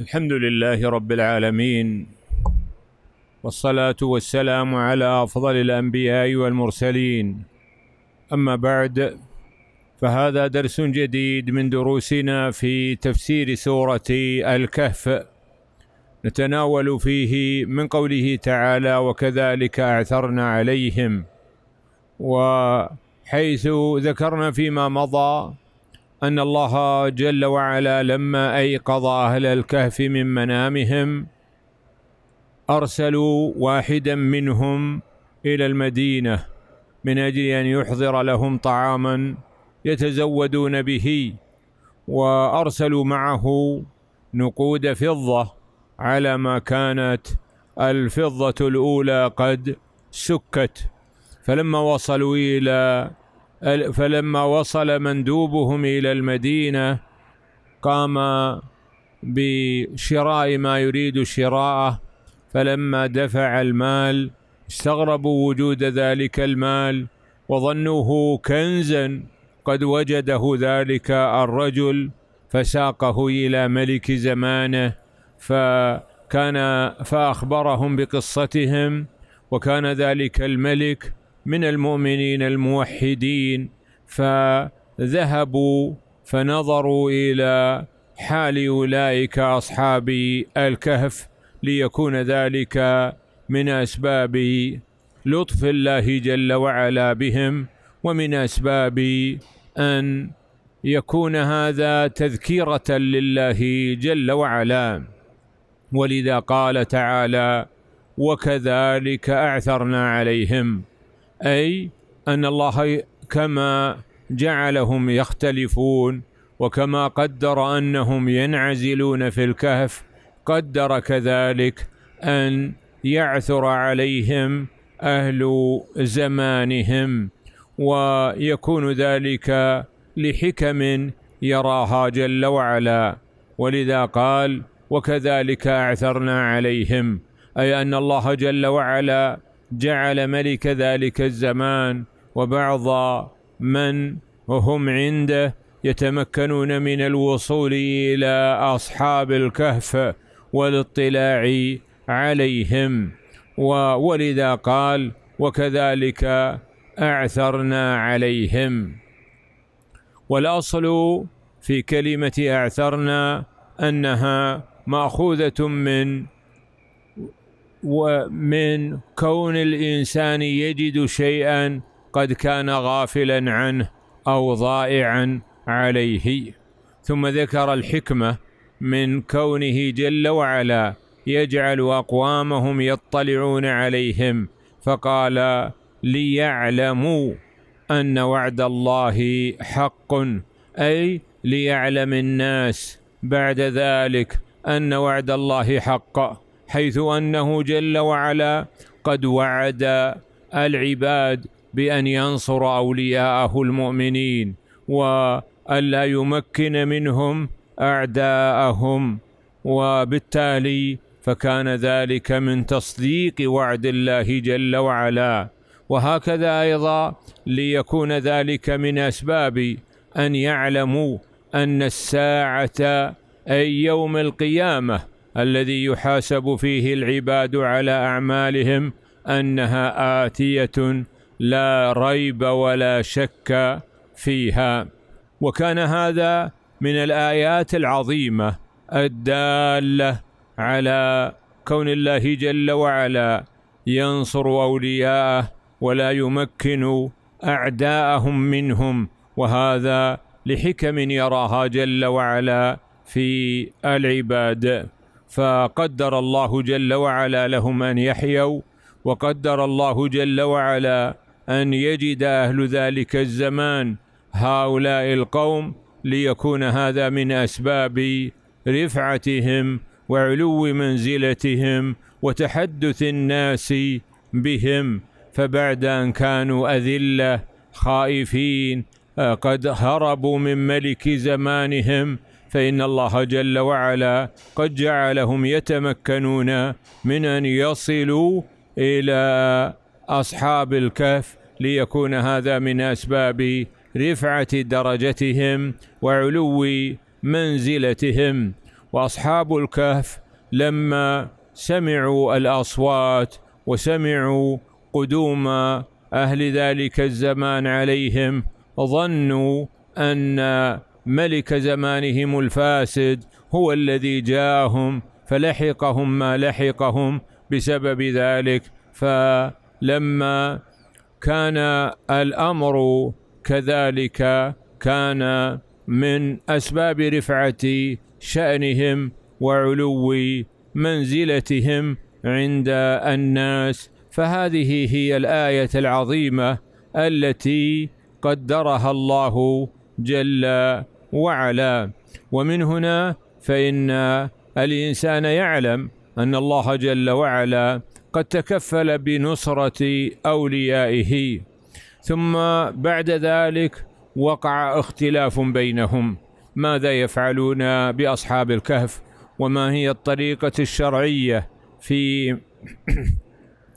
الحمد لله رب العالمين والصلاة والسلام على أفضل الأنبياء والمرسلين أما بعد فهذا درس جديد من دروسنا في تفسير سورة الكهف نتناول فيه من قوله تعالى وكذلك أعثرنا عليهم وحيث ذكرنا فيما مضى أن الله جل وعلا لما أيقظ أهل الكهف من منامهم أرسلوا واحدا منهم إلى المدينة من أجل أن يحضر لهم طعاما يتزودون به وأرسلوا معه نقود فضة على ما كانت الفضة الأولى قد سكت فلما وصلوا إلى فلما وصل مندوبهم إلى المدينة قام بشراء ما يريد شراءه فلما دفع المال استغربوا وجود ذلك المال وظنوه كنزا قد وجده ذلك الرجل فساقه إلى ملك زمانه فكان فأخبرهم بقصتهم وكان ذلك الملك من المؤمنين الموحدين فذهبوا فنظروا إلى حال أولئك أصحاب الكهف ليكون ذلك من أسباب لطف الله جل وعلا بهم ومن أسباب أن يكون هذا تذكيرة لله جل وعلا ولذا قال تعالى وكذلك أعثرنا عليهم أي أن الله كما جعلهم يختلفون وكما قدر أنهم ينعزلون في الكهف قدر كذلك أن يعثر عليهم أهل زمانهم ويكون ذلك لحكم يراها جل وعلا ولذا قال وكذلك أعثرنا عليهم أي أن الله جل وعلا جعل ملك ذلك الزمان وبعض من وهم عنده يتمكنون من الوصول إلى أصحاب الكهف والاطلاع عليهم ولذا قال وكذلك أعثرنا عليهم والأصل في كلمة أعثرنا أنها مأخوذة من ومن كون الانسان يجد شيئا قد كان غافلا عنه او ضائعا عليه ثم ذكر الحكمه من كونه جل وعلا يجعل اقوامهم يطلعون عليهم فقال ليعلموا ان وعد الله حق اي ليعلم الناس بعد ذلك ان وعد الله حق حيث انه جل وعلا قد وعد العباد بان ينصر اولياءه المؤمنين والا يمكن منهم اعداءهم وبالتالي فكان ذلك من تصديق وعد الله جل وعلا وهكذا ايضا ليكون ذلك من اسباب ان يعلموا ان الساعه اي يوم القيامه الذي يحاسب فيه العباد على أعمالهم أنها آتية لا ريب ولا شك فيها وكان هذا من الآيات العظيمة الدالة على كون الله جل وعلا ينصر أولياءه ولا يمكن أعداءهم منهم وهذا لحكم يراها جل وعلا في العباد فقدر الله جل وعلا لهم أن يحيوا وقدر الله جل وعلا أن يجد أهل ذلك الزمان هؤلاء القوم ليكون هذا من أسباب رفعتهم وعلو منزلتهم وتحدث الناس بهم فبعد أن كانوا أذلة خائفين قد هربوا من ملك زمانهم فإن الله جل وعلا قد جعلهم يتمكنون من أن يصلوا إلى أصحاب الكهف ليكون هذا من أسباب رفعة درجتهم وعلو منزلتهم وأصحاب الكهف لما سمعوا الأصوات وسمعوا قدوم أهل ذلك الزمان عليهم ظنوا أن ملك زمانهم الفاسد هو الذي جاءهم فلحقهم ما لحقهم بسبب ذلك فلما كان الأمر كذلك كان من أسباب رفعة شأنهم وعلو منزلتهم عند الناس فهذه هي الآية العظيمة التي قدرها الله جل وعلا ومن هنا فإن الإنسان يعلم أن الله جل وعلا قد تكفل بنصرة أوليائه ثم بعد ذلك وقع اختلاف بينهم ماذا يفعلون بأصحاب الكهف وما هي الطريقة الشرعية في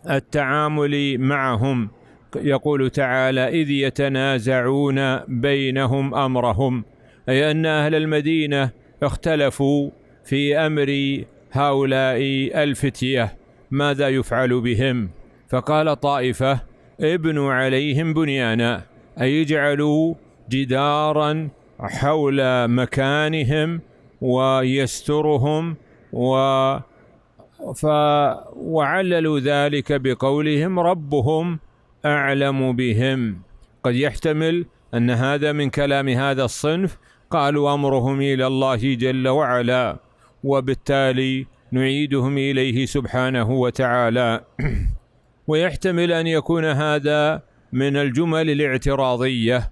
التعامل معهم يقول تعالى إذ يتنازعون بينهم أمرهم أي أن أهل المدينة اختلفوا في أمر هؤلاء الفتية ماذا يفعل بهم فقال طائفة ابنوا عليهم بنيانا أي اجعلوا جدارا حول مكانهم ويسترهم و ف وعللوا ذلك بقولهم ربهم أعلم بهم قد يحتمل أن هذا من كلام هذا الصنف قالوا امرهم الى الله جل وعلا وبالتالي نعيدهم اليه سبحانه وتعالى ويحتمل ان يكون هذا من الجمل الاعتراضيه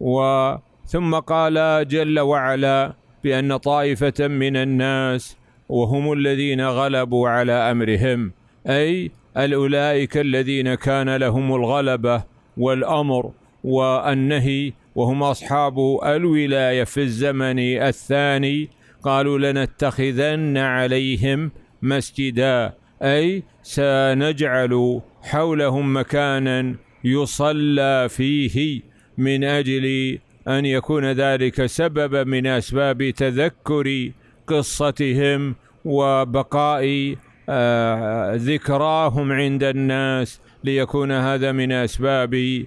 وثم قال جل وعلا بان طائفه من الناس وهم الذين غلبوا على امرهم اي الاولئك الذين كان لهم الغلبه والامر والنهي وهم أصحاب الولاية في الزمن الثاني قالوا لنتخذن عليهم مسجدا أي سنجعل حولهم مكانا يصلى فيه من أجل أن يكون ذلك سببا من أسباب تذكر قصتهم وبقاء آه ذكراهم عند الناس ليكون هذا من أسباب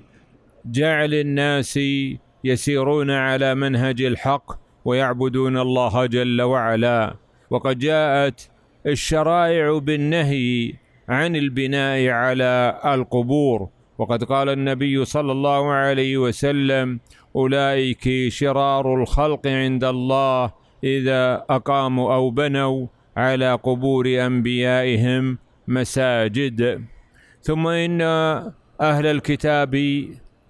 جعل الناس يسيرون على منهج الحق ويعبدون الله جل وعلا وقد جاءت الشرائع بالنهي عن البناء على القبور وقد قال النبي صلى الله عليه وسلم أولئك شرار الخلق عند الله إذا أقاموا أو بنوا على قبور أنبيائهم مساجد ثم إن أهل الكتاب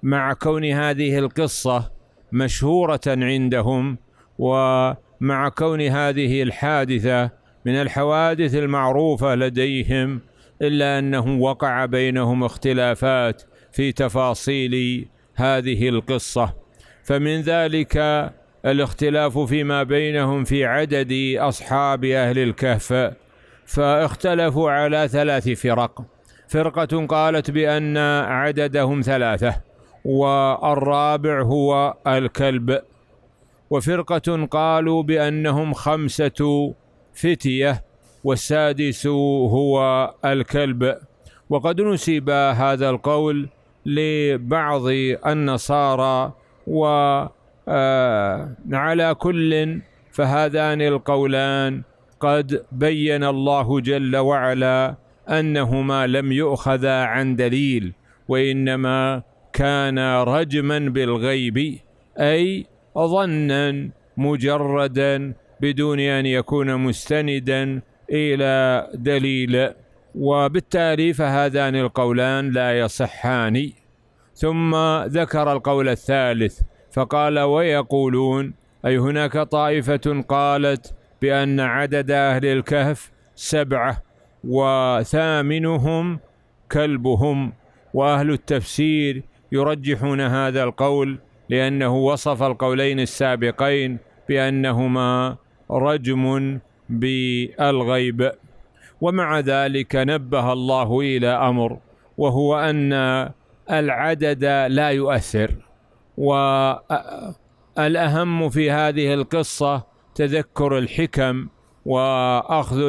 مع كون هذه القصة مشهورة عندهم ومع كون هذه الحادثة من الحوادث المعروفة لديهم إلا أنه وقع بينهم اختلافات في تفاصيل هذه القصة فمن ذلك الاختلاف فيما بينهم في عدد أصحاب أهل الكهف فاختلفوا على ثلاث فرق فرقة قالت بأن عددهم ثلاثة والرابع هو الكلب وفرقة قالوا بأنهم خمسة فتية والسادس هو الكلب وقد نسب هذا القول لبعض النصارى وعلى آه، كل فهذان القولان قد بين الله جل وعلا أنهما لم يؤخذا عن دليل وإنما كان رجما بالغيب أي ظنا مجردا بدون أن يكون مستندا إلى دليل وبالتالي فهذان القولان لا يصحان ثم ذكر القول الثالث فقال ويقولون أي هناك طائفة قالت بأن عدد أهل الكهف سبعة وثامنهم كلبهم وأهل التفسير يرجحون هذا القول لأنه وصف القولين السابقين بأنهما رجم بالغيب ومع ذلك نبه الله إلى أمر وهو أن العدد لا يؤثر والأهم في هذه القصة تذكر الحكم وأخذ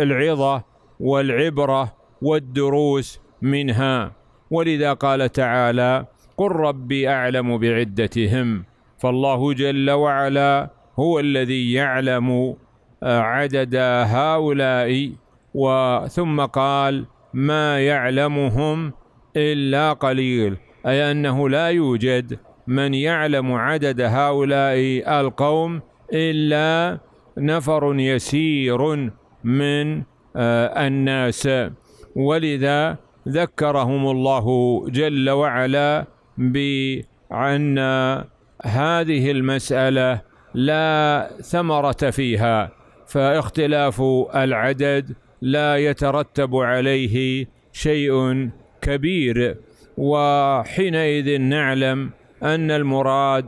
العظة والعبرة والدروس منها ولذا قال تعالى قل ربي أعلم بعدتهم فالله جل وعلا هو الذي يعلم آه، عدد هؤلاء وثم قال ما يعلمهم إلا قليل أي أنه لا يوجد من يعلم عدد هؤلاء القوم إلا نفر يسير من آه، الناس ولذا ذكرهم الله جل وعلا بأن هذه المسألة لا ثمرة فيها فاختلاف العدد لا يترتب عليه شيء كبير وحينئذ نعلم أن المراد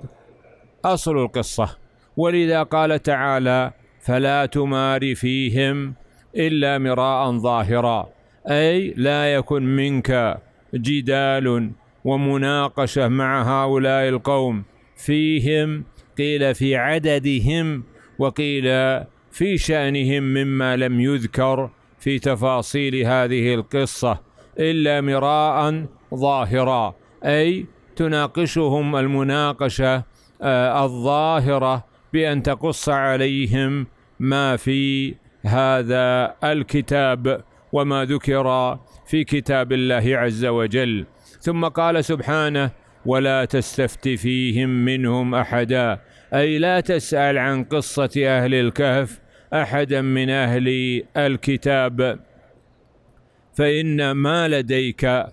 أصل القصة ولذا قال تعالى فلا تمار فيهم إلا مراء ظاهرا أي لا يكن منك جدال ومناقشة مع هؤلاء القوم فيهم قيل في عددهم وقيل في شأنهم مما لم يذكر في تفاصيل هذه القصة إلا مراء ظاهرا أي تناقشهم المناقشة آه، الظاهرة بأن تقص عليهم ما في هذا الكتاب وما ذكر في كتاب الله عز وجل ثم قال سبحانه ولا تستفت فيهم منهم احدا اي لا تسال عن قصه اهل الكهف احدا من اهل الكتاب فان ما لديك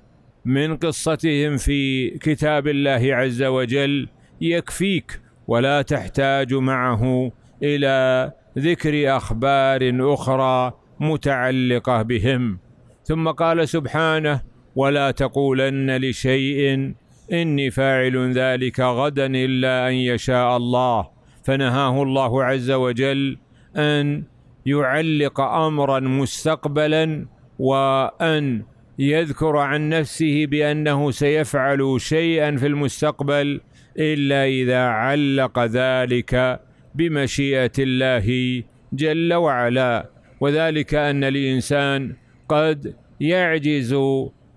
من قصتهم في كتاب الله عز وجل يكفيك ولا تحتاج معه الى ذكر اخبار اخرى متعلقه بهم ثم قال سبحانه ولا تقولن لشيء اني فاعل ذلك غدا الا ان يشاء الله فنهاه الله عز وجل ان يعلق امرا مستقبلا وان يذكر عن نفسه بانه سيفعل شيئا في المستقبل الا اذا علق ذلك بمشيئه الله جل وعلا وذلك أن الإنسان قد يعجز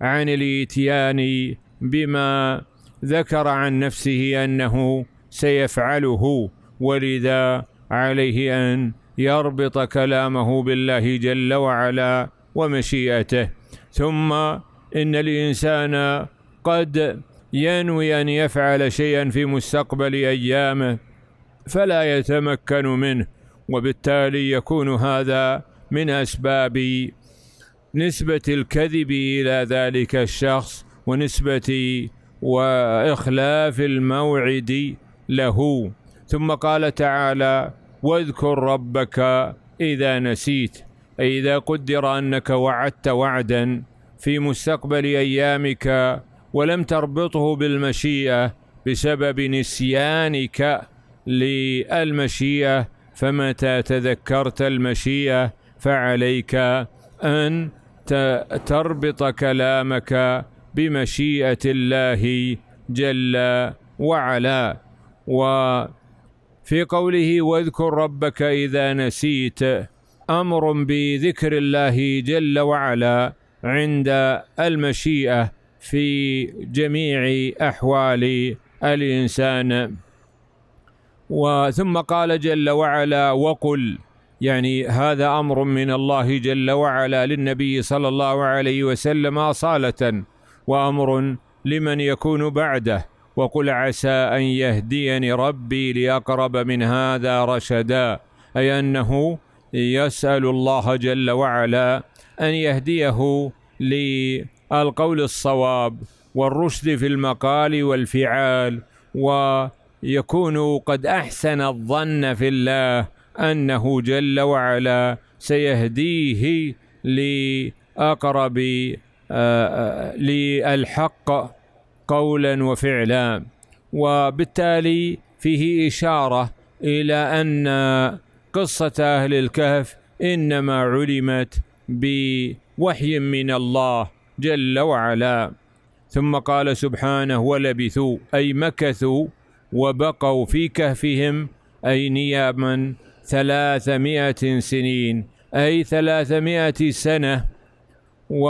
عن الإتيان بما ذكر عن نفسه أنه سيفعله ولذا عليه أن يربط كلامه بالله جل وعلا ومشيئته ثم إن الإنسان قد ينوي أن يفعل شيئا في مستقبل أيامه فلا يتمكن منه وبالتالي يكون هذا من أسباب نسبة الكذب إلى ذلك الشخص ونسبة وإخلاف الموعد له ثم قال تعالى واذكر ربك إذا نسيت أي إذا قدر أنك وعدت وعدا في مستقبل أيامك ولم تربطه بالمشيئة بسبب نسيانك للمشيئة فمتى تذكرت المشيئة فعليك أن تربط كلامك بمشيئة الله جل وعلا وفي قوله واذكر ربك إذا نسيت أمر بذكر الله جل وعلا عند المشيئة في جميع أحوال الإنسان وثم قال جل وعلا وقل يعني هذا امر من الله جل وعلا للنبي صلى الله عليه وسلم اصاله وامر لمن يكون بعده وقل عسى ان يهديني ربي لاقرب من هذا رشدا اي انه يسال الله جل وعلا ان يهديه للقول الصواب والرشد في المقال والفعال ويكون قد احسن الظن في الله أنه جل وعلا سيهديه لأقرب آه، آه، للحق قولا وفعلا وبالتالي فيه إشارة إلى أن قصة أهل الكهف إنما علمت بوحي من الله جل وعلا ثم قال سبحانه ولبثوا أي مكثوا وبقوا في كهفهم أي نياما ثلاثمائة سنين أي ثلاثمائة سنة و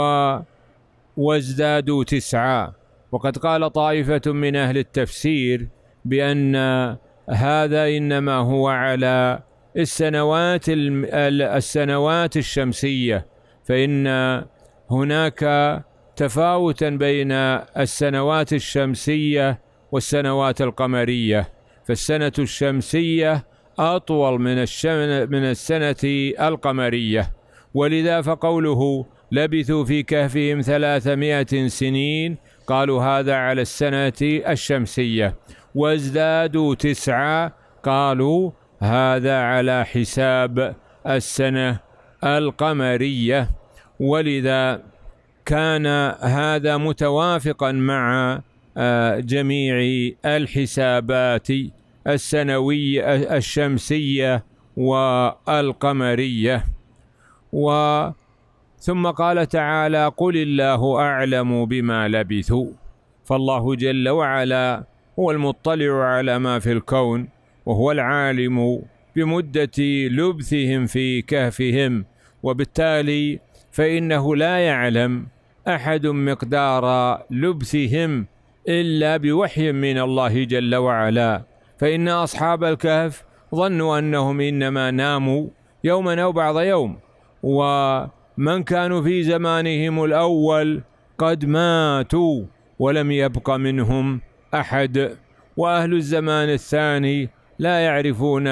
وازدادوا تسعة وقد قال طائفة من أهل التفسير بأن هذا إنما هو على السنوات السنوات الشمسية فإن هناك تفاوتا بين السنوات الشمسية والسنوات القمرية فالسنة الشمسية أطول من الشمن من السنة القمرية ولذا فقوله لبثوا في كهفهم ثلاثمائة سنين قالوا هذا على السنة الشمسية وازدادوا تسعة قالوا هذا على حساب السنة القمرية ولذا كان هذا متوافقا مع آه، جميع الحسابات السنوي الشمسية والقمرية و ثم قال تعالى قل الله أعلم بما لبثوا فالله جل وعلا هو المطلع على ما في الكون وهو العالم بمدة لبثهم في كهفهم وبالتالي فإنه لا يعلم أحد مقدار لبثهم إلا بوحي من الله جل وعلا فإن أصحاب الكهف ظنوا أنهم إنما ناموا يوما أو بعض يوم ومن كانوا في زمانهم الأول قد ماتوا ولم يبق منهم أحد وأهل الزمان الثاني لا يعرفون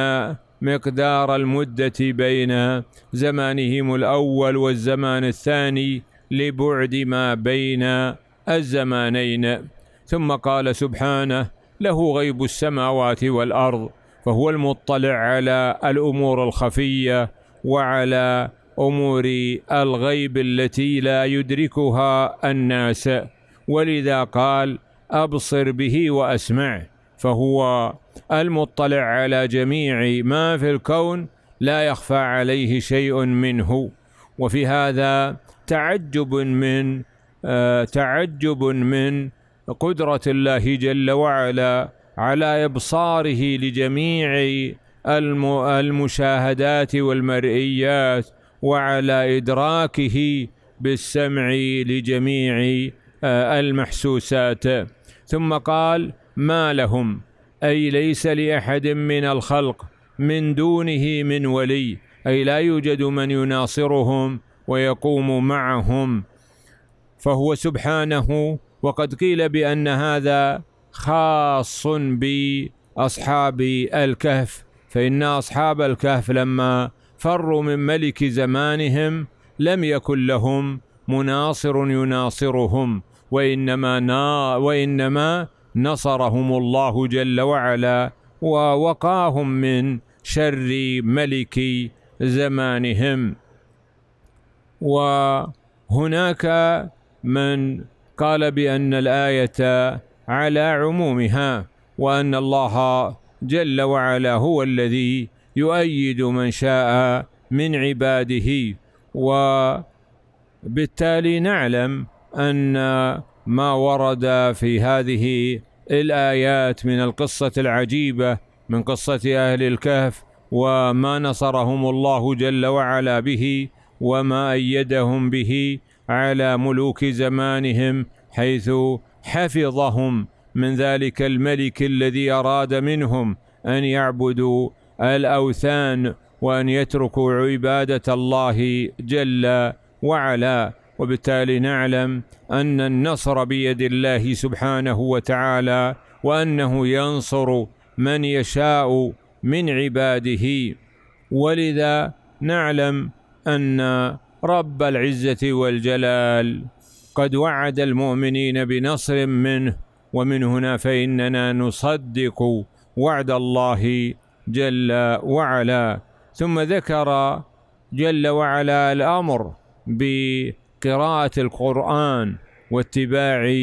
مقدار المدة بين زمانهم الأول والزمان الثاني لبعد ما بين الزمانين ثم قال سبحانه له غيب السماوات والارض فهو المطلع على الامور الخفيه وعلى امور الغيب التي لا يدركها الناس ولذا قال ابصر به واسمع فهو المطلع على جميع ما في الكون لا يخفى عليه شيء منه وفي هذا تعجب من آه تعجب من قدرة الله جل وعلا على إبصاره لجميع المشاهدات والمرئيات وعلى إدراكه بالسمع لجميع آه، المحسوسات ثم قال ما لهم أي ليس لأحد من الخلق من دونه من ولي أي لا يوجد من يناصرهم ويقوم معهم فهو سبحانه وقد قيل بأن هذا خاص بأصحاب الكهف فإن أصحاب الكهف لما فروا من ملك زمانهم لم يكن لهم مناصر يناصرهم وإنما نا وإنما نصرهم الله جل وعلا ووقاهم من شر ملك زمانهم وهناك من قال بأن الآية على عمومها وأن الله جل وعلا هو الذي يؤيد من شاء من عباده وبالتالي نعلم أن ما ورد في هذه الآيات من القصة العجيبة من قصة أهل الكهف وما نصرهم الله جل وعلا به وما أيدهم به على ملوك زمانهم حيث حفظهم من ذلك الملك الذي أراد منهم أن يعبدوا الأوثان وأن يتركوا عبادة الله جل وعلا وبالتالي نعلم أن النصر بيد الله سبحانه وتعالى وأنه ينصر من يشاء من عباده ولذا نعلم أن رب العزة والجلال قد وعد المؤمنين بنصر منه ومن هنا فإننا نصدق وعد الله جل وعلا ثم ذكر جل وعلا الأمر بقراءة القرآن واتباع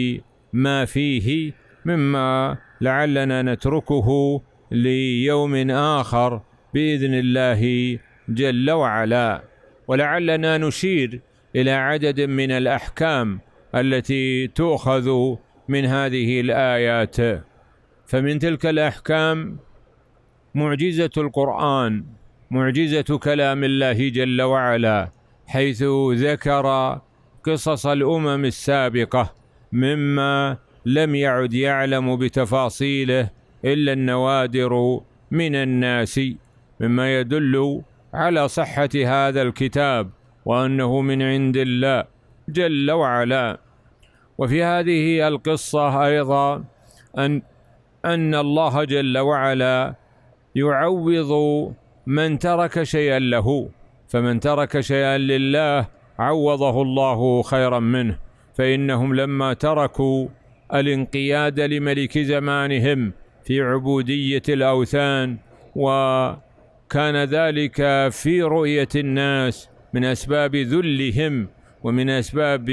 ما فيه مما لعلنا نتركه ليوم آخر بإذن الله جل وعلا ولعلنا نشير إلى عدد من الأحكام التي تؤخذ من هذه الآيات فمن تلك الأحكام معجزة القرآن معجزة كلام الله جل وعلا حيث ذكر قصص الأمم السابقة مما لم يعد يعلم بتفاصيله إلا النوادر من الناس مما يدل على صحة هذا الكتاب وأنه من عند الله جل وعلا وفي هذه القصة أيضا أن أن الله جل وعلا يعوض من ترك شيئا له فمن ترك شيئا لله عوضه الله خيرا منه فإنهم لما تركوا الانقياد لملك زمانهم في عبودية الأوثان و كان ذلك في رؤية الناس من أسباب ذلهم ومن أسباب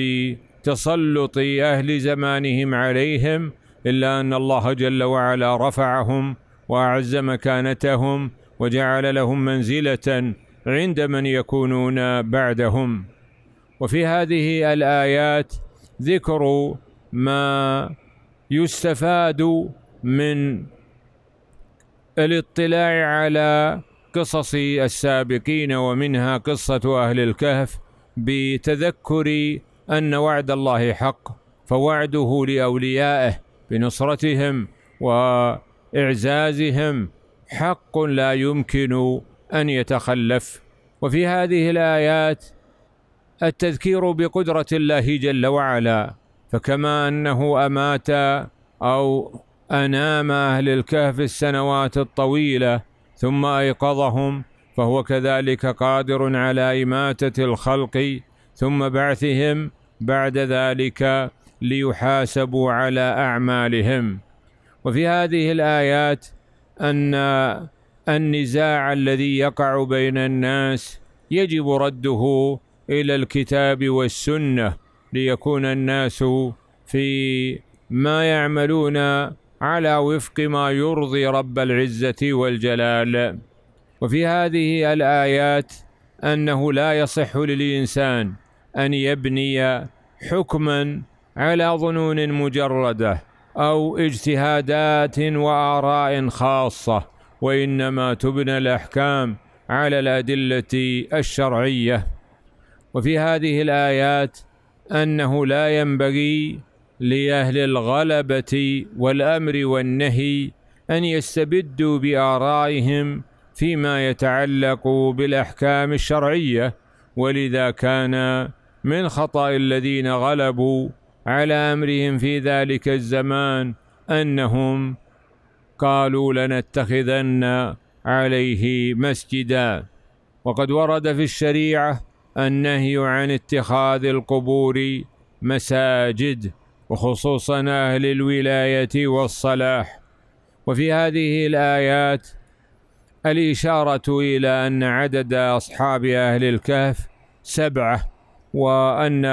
تسلط أهل زمانهم عليهم إلا أن الله جل وعلا رفعهم وأعز مكانتهم وجعل لهم منزلة عند من يكونون بعدهم وفي هذه الآيات ذكر ما يستفاد من الاطلاع على قصص السابقين ومنها قصة أهل الكهف بتذكر أن وعد الله حق فوعده لأوليائه بنصرتهم وإعزازهم حق لا يمكن أن يتخلف وفي هذه الآيات التذكير بقدرة الله جل وعلا فكما أنه أمات أو أنام أهل الكهف السنوات الطويلة ثم ايقظهم فهو كذلك قادر على اماته الخلق ثم بعثهم بعد ذلك ليحاسبوا على اعمالهم وفي هذه الايات ان النزاع الذي يقع بين الناس يجب رده الى الكتاب والسنه ليكون الناس في ما يعملون على وفق ما يرضي رب العزة والجلال وفي هذه الآيات أنه لا يصح للإنسان أن يبني حكما على ظنون مجرده او اجتهادات واراء خاصه وانما تبنى الاحكام على الادله الشرعيه وفي هذه الايات انه لا ينبغي لأهل الغلبة والأمر والنهي أن يستبدوا بآرائهم فيما يتعلق بالأحكام الشرعية ولذا كان من خطأ الذين غلبوا على أمرهم في ذلك الزمان أنهم قالوا لنتخذن عليه مسجدا وقد ورد في الشريعة النهي عن اتخاذ القبور مساجد وخصوصا أهل الولاية والصلاح وفي هذه الآيات الإشارة إلى أن عدد أصحاب أهل الكهف سبعة وأن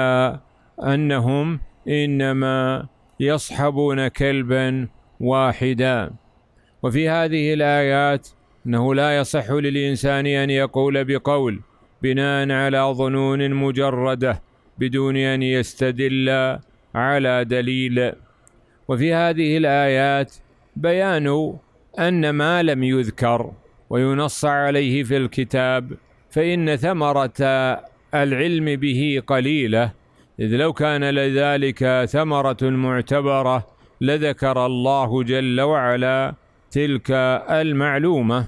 أنهم إنما يصحبون كلبا واحدا وفي هذه الآيات أنه لا يصح للإنسان أن يقول بقول بناء على ظنون مجردة بدون أن يستدل على دليل وفي هذه الآيات بيان أن ما لم يذكر وينص عليه في الكتاب فإن ثمرة العلم به قليلة إذ لو كان لذلك ثمرة معتبرة لذكر الله جل وعلا تلك المعلومة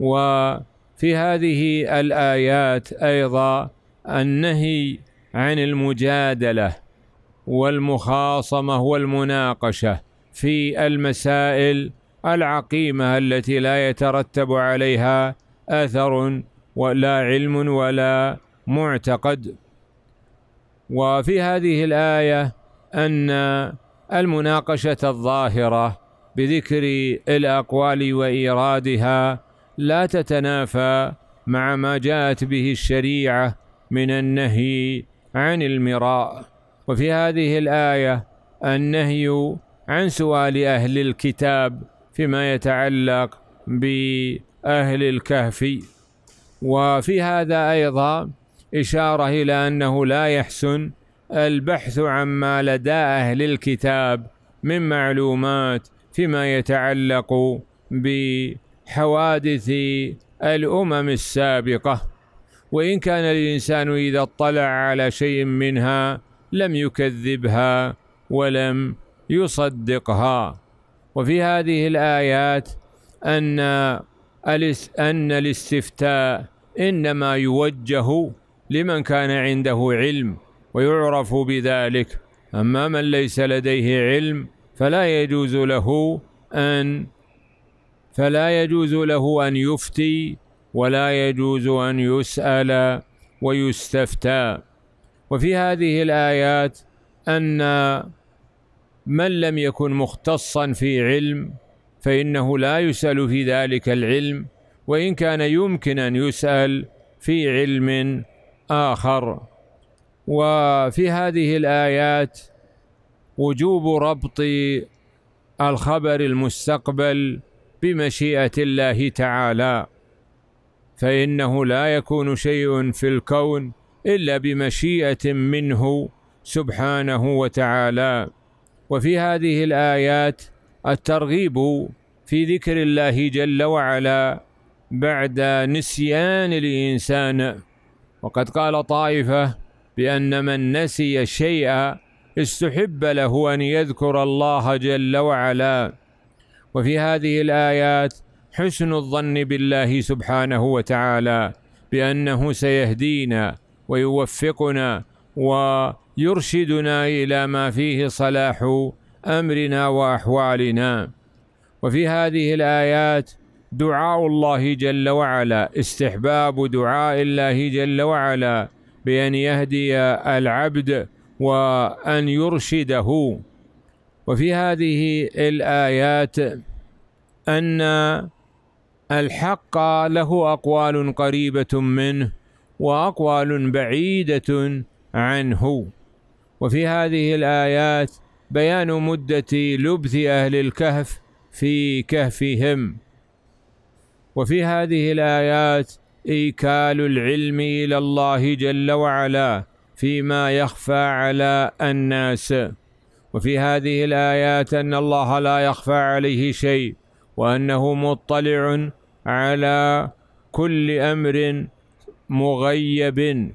وفي هذه الآيات أيضا النهي عن المجادلة والمخاصمه والمناقشه في المسائل العقيمه التي لا يترتب عليها اثر ولا علم ولا معتقد وفي هذه الايه ان المناقشه الظاهره بذكر الاقوال وايرادها لا تتنافى مع ما جاءت به الشريعه من النهي عن المراء وفي هذه الآية النهي عن سؤال أهل الكتاب فيما يتعلق بأهل الكهف وفي هذا أيضا إشارة إلى أنه لا يحسن البحث عما لدى أهل الكتاب من معلومات فيما يتعلق بحوادث الأمم السابقة وإن كان الإنسان إذا اطلع على شيء منها لم يكذبها ولم يصدقها وفي هذه الآيات أن أن الاستفتاء إنما يوجه لمن كان عنده علم ويعرف بذلك أما من ليس لديه علم فلا يجوز له أن فلا يجوز له أن يفتي ولا يجوز أن يسأل ويستفتى وفي هذه الآيات أن من لم يكن مختصا في علم فإنه لا يسأل في ذلك العلم وإن كان يمكن أن يسأل في علم آخر وفي هذه الآيات وجوب ربط الخبر المستقبل بمشيئة الله تعالى فإنه لا يكون شيء في الكون إلا بمشيئة منه سبحانه وتعالى وفي هذه الآيات الترغيب في ذكر الله جل وعلا بعد نسيان الإنسان وقد قال طائفة بأن من نسي شيئا استحب له أن يذكر الله جل وعلا وفي هذه الآيات حسن الظن بالله سبحانه وتعالى بأنه سيهدينا ويوفقنا ويرشدنا إلى ما فيه صلاح أمرنا وأحوالنا وفي هذه الآيات دعاء الله جل وعلا استحباب دعاء الله جل وعلا بأن يهدي العبد وأن يرشده وفي هذه الآيات أن الحق له أقوال قريبة منه واقوال بعيده عنه وفي هذه الايات بيان مده لبث اهل الكهف في كهفهم وفي هذه الايات ايكال العلم الى الله جل وعلا فيما يخفى على الناس وفي هذه الايات ان الله لا يخفى عليه شيء وانه مطلع على كل امر مغيب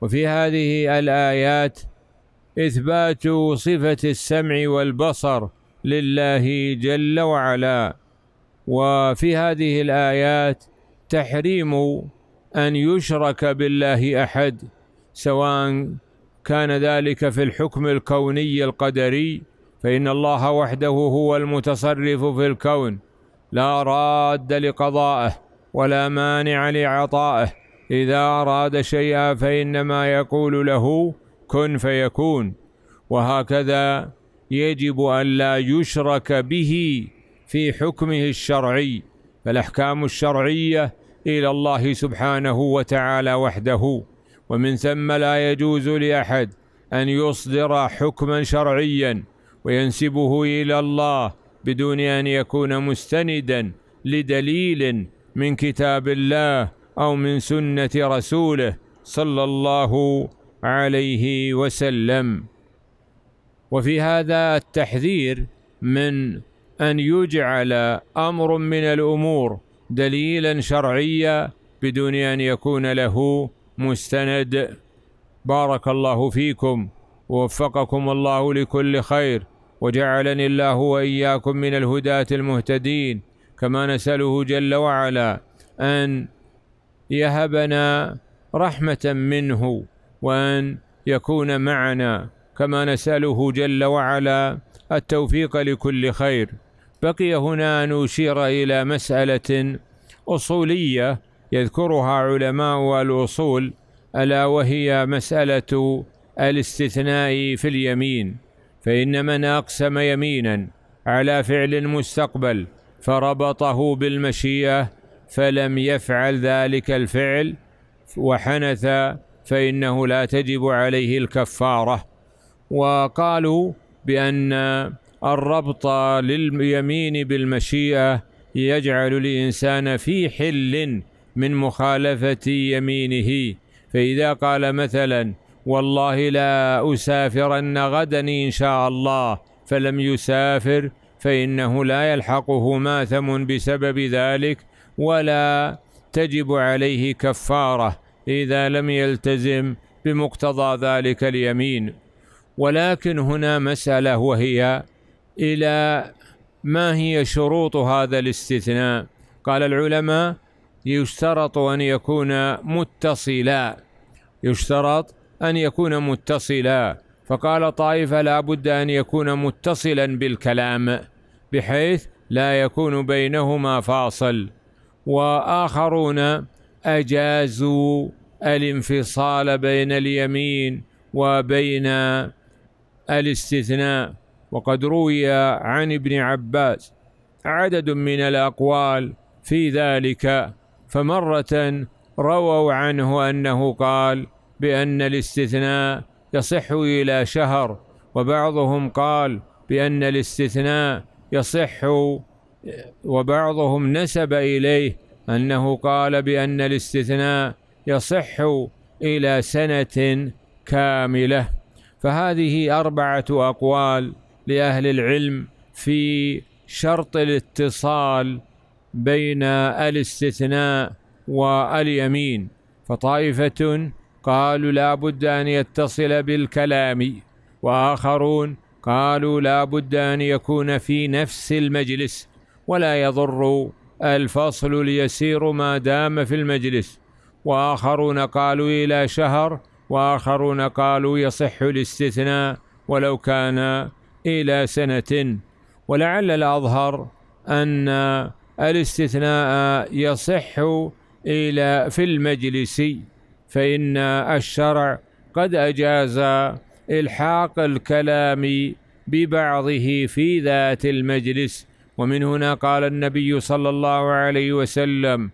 وفي هذه الايات اثبات صفه السمع والبصر لله جل وعلا وفي هذه الايات تحريم ان يشرك بالله احد سواء كان ذلك في الحكم الكوني القدري فان الله وحده هو المتصرف في الكون لا راد لقضائه ولا مانع لعطائه إذا أراد شيئا فإنما يقول له كن فيكون وهكذا يجب أن لا يشرك به في حكمه الشرعي فالأحكام الشرعية إلى الله سبحانه وتعالى وحده ومن ثم لا يجوز لأحد أن يصدر حكما شرعيا وينسبه إلى الله بدون أن يكون مستندا لدليل من كتاب الله او من سنه رسوله صلى الله عليه وسلم وفي هذا التحذير من ان يجعل امر من الامور دليلا شرعيا بدون ان يكون له مستند بارك الله فيكم ووفقكم الله لكل خير وجعلني الله واياكم من الهداه المهتدين كما نساله جل وعلا ان يهبنا رحمة منه وأن يكون معنا كما نسأله جل وعلا التوفيق لكل خير بقي هنا أن أشير إلى مسألة أصولية يذكرها علماء الأصول ألا وهي مسألة الاستثناء في اليمين فإن من أقسم يمينا على فعل مستقبل فربطه بالمشيئة فلم يفعل ذلك الفعل وحنث فإنه لا تجب عليه الكفارة وقالوا بأن الربط لليمين بالمشيئة يجعل الإنسان في حل من مخالفة يمينه فإذا قال مثلا والله لا أسافرن غدا إن شاء الله فلم يسافر فإنه لا يلحقه ماثم بسبب ذلك ولا تجب عليه كفارة إذا لم يلتزم بمقتضى ذلك اليمين ولكن هنا مسألة وهي إلى ما هي شروط هذا الاستثناء قال العلماء يشترط أن يكون متصلا يشترط أن يكون متصلا فقال طائفة لا بد أن يكون متصلا بالكلام بحيث لا يكون بينهما فاصل واخرون اجازوا الانفصال بين اليمين وبين الاستثناء وقد روي عن ابن عباس عدد من الاقوال في ذلك فمره رووا عنه انه قال بان الاستثناء يصح الى شهر وبعضهم قال بان الاستثناء يصح وبعضهم نسب إليه أنه قال بأن الاستثناء يصح إلى سنة كاملة فهذه أربعة أقوال لأهل العلم في شرط الاتصال بين الاستثناء واليمين فطائفة قالوا لا بد أن يتصل بالكلام وآخرون قالوا لا بد أن يكون في نفس المجلس ولا يضر الفصل اليسير ما دام في المجلس واخرون قالوا الى شهر واخرون قالوا يصح الاستثناء ولو كان الى سنه ولعل الاظهر ان الاستثناء يصح الى في المجلس فان الشرع قد اجاز الحاق الكلام ببعضه في ذات المجلس ومن هنا قال النبي صلى الله عليه وسلم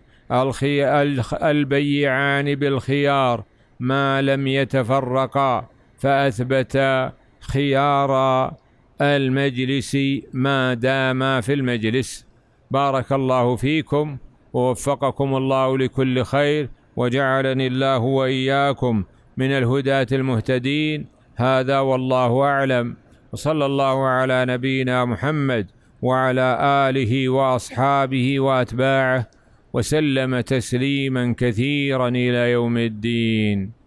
البيعان بالخيار ما لم يتفرقا فأثبتا خيار المجلس ما داما في المجلس بارك الله فيكم ووفقكم الله لكل خير وجعلني الله وإياكم من الهداة المهتدين هذا والله أعلم وصلى الله على نبينا محمد وعلى آله وأصحابه وأتباعه وسلم تسليما كثيرا إلى يوم الدين